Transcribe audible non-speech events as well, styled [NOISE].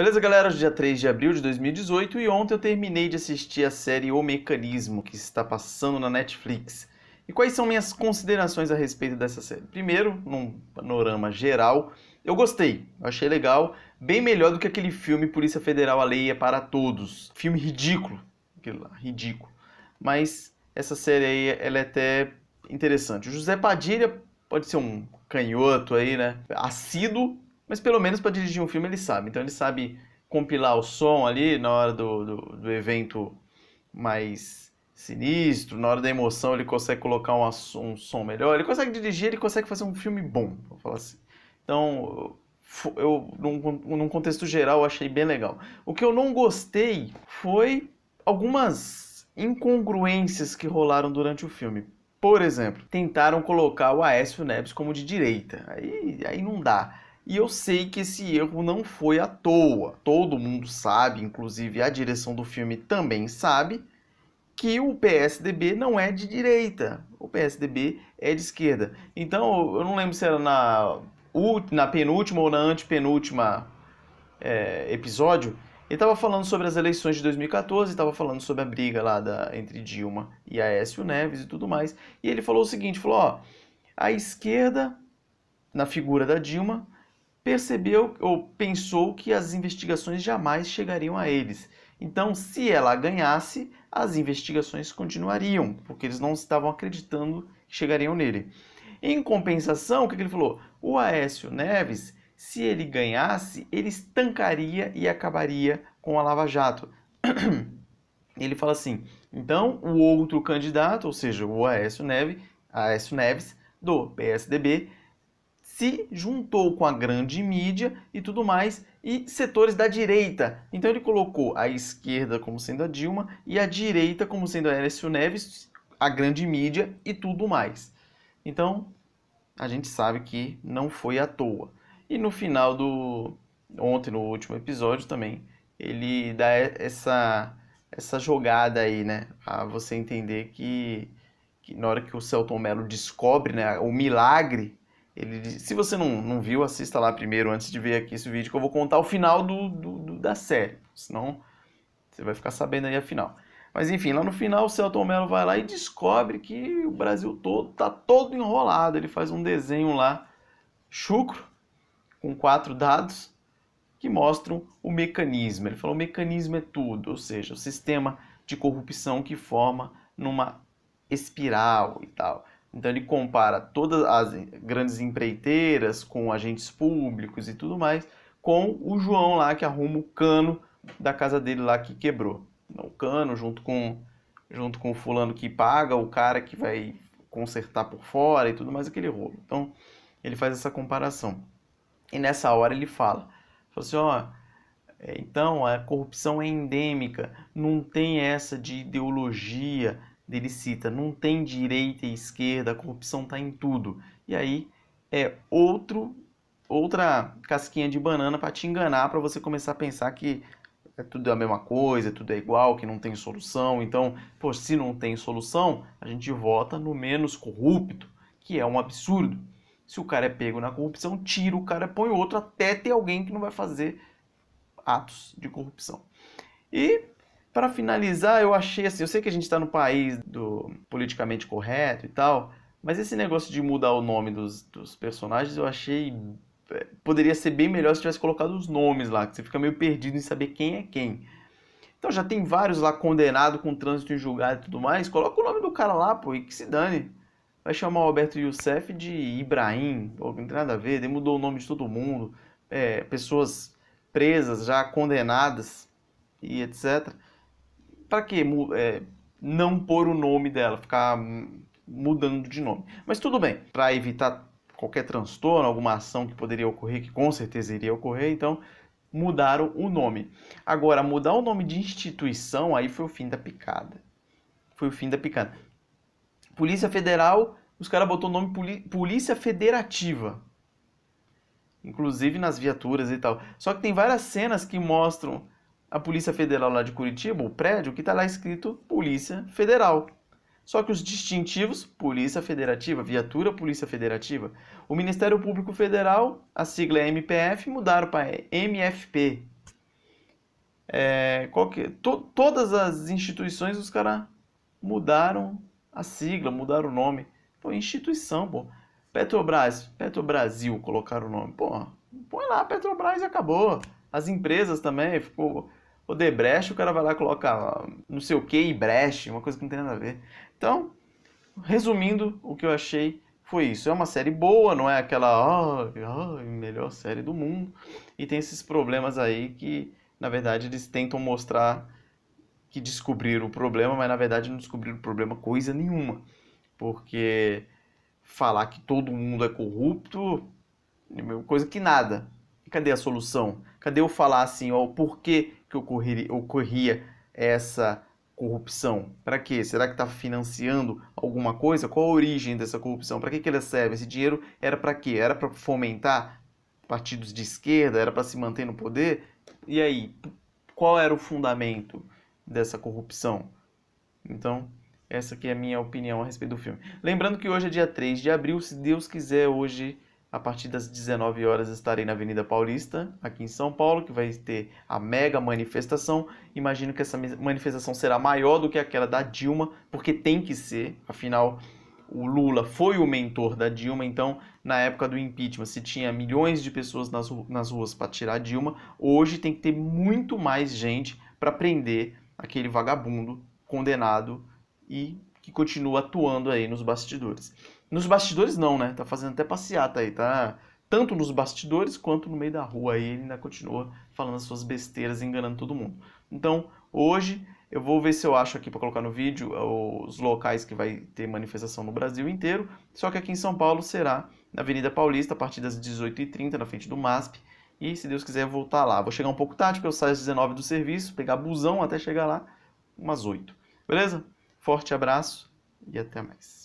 Beleza, galera? Hoje é dia 3 de abril de 2018 e ontem eu terminei de assistir a série O Mecanismo, que está passando na Netflix. E quais são minhas considerações a respeito dessa série? Primeiro, num panorama geral, eu gostei, achei legal, bem melhor do que aquele filme Polícia Federal A Lei é para Todos. Filme ridículo, aquilo lá, ridículo. Mas essa série aí, ela é até interessante. O José Padilha pode ser um canhoto aí, né? Assíduo, mas pelo menos para dirigir um filme ele sabe. Então ele sabe compilar o som ali na hora do, do, do evento mais sinistro, na hora da emoção ele consegue colocar um, um, som melhor, ele consegue dirigir, ele consegue fazer um filme bom, vou falar assim. Então, eu, num, num contexto geral, eu achei bem legal. O que eu não gostei foi algumas incongruências que rolaram durante o filme. Por exemplo, tentaram colocar o Aécio Neves como de direita. Aí, aí não dá. E eu sei que esse erro não foi à toa. Todo mundo sabe, inclusive a direção do filme também sabe, que o PSDB não é de direita. O PSDB é de esquerda. Então, eu não lembro se era na, na penúltima ou na antepenúltima é, episódio, ele estava falando sobre as eleições de 2014, estava falando sobre a briga lá da, entre Dilma e Aécio Neves e tudo mais. E ele falou o seguinte, falou, ó, a esquerda, na figura da Dilma, percebeu ou pensou que as investigações jamais chegariam a eles. Então, se ela ganhasse, as investigações continuariam, porque eles não estavam acreditando que chegariam nele. Em compensação, o que ele falou? O Aécio Neves, se ele ganhasse, ele estancaria e acabaria com a Lava Jato. [CLEARS THROAT] Ele fala assim: então o outro candidato, ou seja, o Aécio Neves, Aécio Neves do PSDB, se juntou com a grande mídia e tudo mais, e setores da direita. Então ele colocou a esquerda como sendo a Dilma e a direita como sendo a Aécio Neves, a grande mídia e tudo mais. Então a gente sabe que não foi à toa. E no final do. Ontem, no último episódio também, ele dá essa, essa jogada aí, né? A você entender que, que na hora que o Celton Mello descobre né, o milagre ele, se você não, não viu, assista lá primeiro antes de ver aqui esse vídeo que eu vou contar o final do, do, do da série. Senão você vai ficar sabendo aí a final. Mas enfim, lá no final o Celton Mello vai lá e descobre que o Brasil todo tá todo enrolado. Ele faz um desenho lá, chucro, com quatro dados que mostram o mecanismo. Ele falou: o mecanismo é tudo, ou seja, o sistema de corrupção que forma numa espiral e tal. Então ele compara todas as grandes empreiteiras com agentes públicos e tudo mais com o João lá que arruma o cano da casa dele lá que quebrou. O cano junto com junto com o fulano que paga, o cara que vai consertar por fora e tudo mais aquele rolo. Então ele faz essa comparação. E nessa hora ele fala, fala assim, ó, é, então a corrupção é endêmica, não tem essa de ideologia ele cita, não tem direita e esquerda, a corrupção está em tudo. E aí é outro outra casquinha de banana para te enganar, para você começar a pensar que é tudo a mesma coisa, é tudo é igual, que não tem solução. Então, pô, se não tem solução, a gente vota no menos corrupto, que é um absurdo. Se o cara é pego na corrupção, tira o cara, põe outro, até ter alguém que não vai fazer atos de corrupção. E para finalizar, eu achei assim, eu sei que a gente está no país do politicamente correto e tal, mas esse negócio de mudar o nome dos, dos personagens eu achei. É, poderia ser bem melhor se tivesse colocado os nomes lá, que você fica meio perdido em saber quem é quem. Então já tem vários lá condenado com trânsito em julgado e tudo mais, coloca o nome do cara lá, pô, e que se dane. Vai chamar o Alberto Youssef de Ibrahim, pô, não tem nada a ver, mudou o nome de todo mundo, é, pessoas presas, já condenadas e etc para que é, não pôr o nome dela, ficar mudando de nome? Mas tudo bem, para evitar qualquer transtorno, alguma ação que poderia ocorrer, que com certeza iria ocorrer, então mudaram o nome. Agora, mudar o nome de instituição, aí foi o fim da picada. Foi o fim da picada. Polícia Federal, os caras botaram o nome Polícia Federativa. Inclusive nas viaturas e tal. Só que tem várias cenas que mostram a Polícia Federal lá de Curitiba, o prédio, que está lá escrito Polícia Federal. Só que os distintivos, Polícia Federativa, Viatura Polícia Federativa. O Ministério Público Federal, a sigla é MPF, mudaram para MFP. É, é, to, todas as instituições, os caras mudaram a sigla, mudaram o nome. Pô, instituição, pô. Petrobras, Petrobrasil colocaram o nome. Pô, põe lá Petrobras e acabou. As empresas também, ficou o debreche o cara vai lá e coloca não sei o que e Breche, uma coisa que não tem nada a ver. Então, resumindo, o que eu achei foi isso. É uma série boa, não é aquela oh, oh, melhor série do mundo. E tem esses problemas aí que, na verdade, eles tentam mostrar que descobriram o problema, mas na verdade não descobriram o problema coisa nenhuma. Porque falar que todo mundo é corrupto coisa que nada. cadê a solução? Cadê eu falar assim, ó, por que que ocorreria, ocorria essa corrupção? Para quê? Será que está financiando alguma coisa? Qual a origem dessa corrupção? Para que, que ela serve? Esse dinheiro era para quê? Era para fomentar partidos de esquerda? Era para se manter no poder? E aí, qual era o fundamento dessa corrupção? Então, essa aqui é a minha opinião a respeito do filme. Lembrando que hoje é dia 3 de abril, se Deus quiser, hoje a partir das 19 horas estarei na Avenida Paulista, aqui em São Paulo, que vai ter a mega manifestação. Imagino que essa manifestação será maior do que aquela da Dilma, porque tem que ser, afinal o Lula foi o mentor da Dilma, então na época do impeachment se tinha milhões de pessoas nas, ru nas ruas para tirar a Dilma, hoje tem que ter muito mais gente para prender aquele vagabundo condenado e que continua atuando aí nos bastidores. Nos bastidores não, né? Tá fazendo até passeata tá aí, tá? Tanto nos bastidores quanto no meio da rua aí, ele ainda continua falando as suas besteiras, enganando todo mundo. Então, hoje eu vou ver se eu acho aqui para colocar no vídeo eh, os locais que vai ter manifestação no Brasil inteiro. Só que aqui em São Paulo será na Avenida Paulista, a partir das 18h30, na frente do MASP. E se Deus quiser, voltar lá. Vou chegar um pouco tarde, porque eu saio às 19 do serviço, pegar busão até chegar lá, umas 8. Beleza? Forte abraço e até mais.